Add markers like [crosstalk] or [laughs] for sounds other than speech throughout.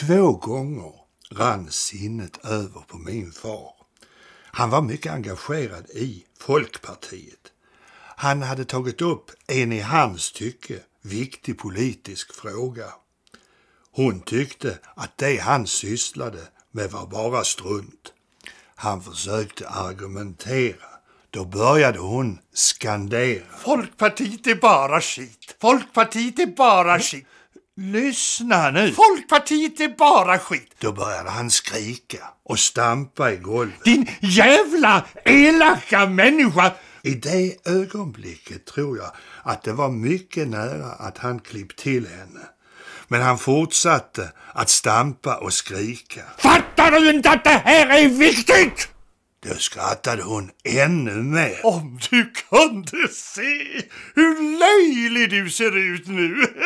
Två gånger rann sinnet över på min far. Han var mycket engagerad i Folkpartiet. Han hade tagit upp en i hans tycke viktig politisk fråga. Hon tyckte att det han sysslade med var bara strunt. Han försökte argumentera. Då började hon skandera. Folkpartiet är bara skit! Folkpartiet är bara skit! Lyssna nu! Folkpartiet är bara skit! Då började han skrika och stampa i golvet. Din jävla elaka människa! I det ögonblicket tror jag att det var mycket nära att han klippte till henne. Men han fortsatte att stampa och skrika. Fattar du inte att det här är viktigt? Då skrattade hon ännu mer. Om du kunde se hur löjlig du ser ut nu! [laughs]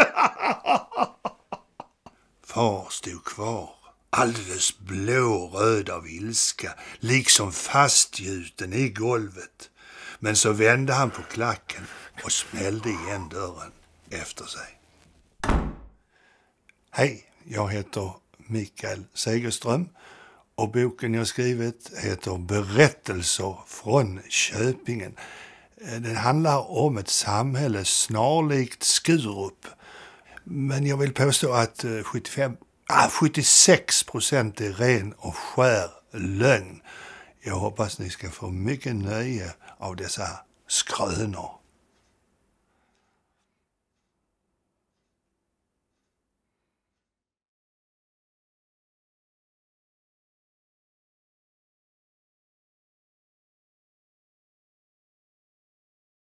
Far stod kvar, alldeles blåröd av ilska, liksom fastgjuten i golvet. Men så vände han på klacken och smällde igen dörren efter sig. Hej, jag heter Mikael Segerström och boken jag skrivit heter Berättelser från Köpingen. Den handlar om ett samhälle snarlikt Skurup men jag vill påstå att 75, eh, ah, 76 procent är ren och skär lögn. Jag hoppas ni ska få mycket nöje av dessa skrönor.